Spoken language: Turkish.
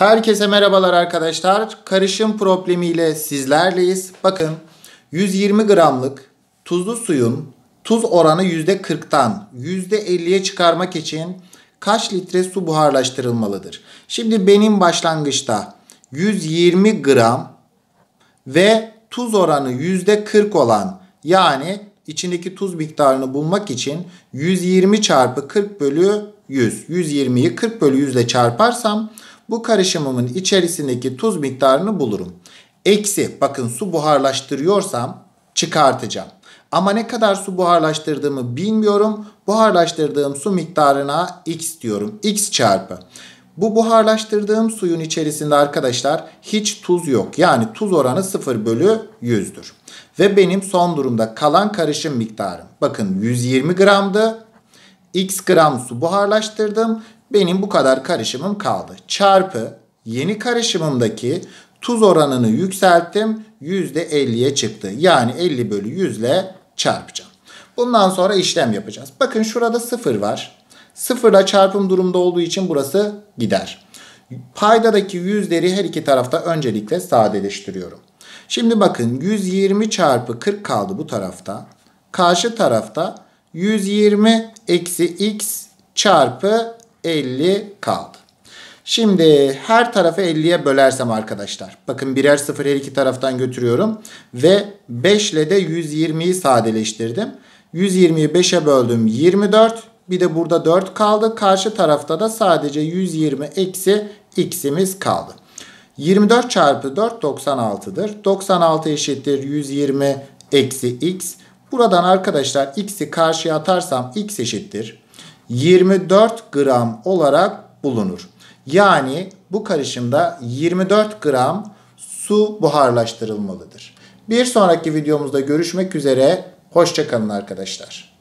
Herkese merhabalar arkadaşlar. Karışım problemiyle sizlerleyiz. Bakın 120 gramlık tuzlu suyun tuz oranı %40'tan %50'ye çıkarmak için kaç litre su buharlaştırılmalıdır? Şimdi benim başlangıçta 120 gram ve tuz oranı %40 olan yani içindeki tuz miktarını bulmak için 120 çarpı 40 bölü 100. 120'yi 40 bölü 100 ile çarparsam bu karışımımın içerisindeki tuz miktarını bulurum. Eksi bakın su buharlaştırıyorsam çıkartacağım. Ama ne kadar su buharlaştırdığımı bilmiyorum. Buharlaştırdığım su miktarına x diyorum. x çarpı. Bu buharlaştırdığım suyun içerisinde arkadaşlar hiç tuz yok. Yani tuz oranı 0 bölü 100'dür. Ve benim son durumda kalan karışım miktarım. Bakın 120 gramdı. X gram su buharlaştırdım benim bu kadar karışımım kaldı. Çarpı yeni karışımımdaki tuz oranını yükselttim. %50'ye çıktı. Yani 50 bölü 100 ile çarpacağım. Bundan sonra işlem yapacağız. Bakın şurada 0 var. 0 ile çarpım durumda olduğu için burası gider. Paydadaki yüzleri her iki tarafta öncelikle sadeleştiriyorum. Şimdi bakın 120 çarpı 40 kaldı bu tarafta. Karşı tarafta 120 eksi x çarpı 50 kaldı. Şimdi her tarafı 50'ye bölersem arkadaşlar. Bakın birer sıfır her iki taraftan götürüyorum. Ve 5 ile de 120'yi sadeleştirdim. 120'yi 5'e böldüm 24. Bir de burada 4 kaldı. Karşı tarafta da sadece 120 eksi x'imiz kaldı. 24 çarpı 4 96'dır. 96 eşittir 120 eksi x. Buradan arkadaşlar x'i karşıya atarsam x eşittir. 24 gram olarak bulunur. Yani bu karışımda 24 gram su buharlaştırılmalıdır. Bir sonraki videomuzda görüşmek üzere. Hoşçakalın arkadaşlar.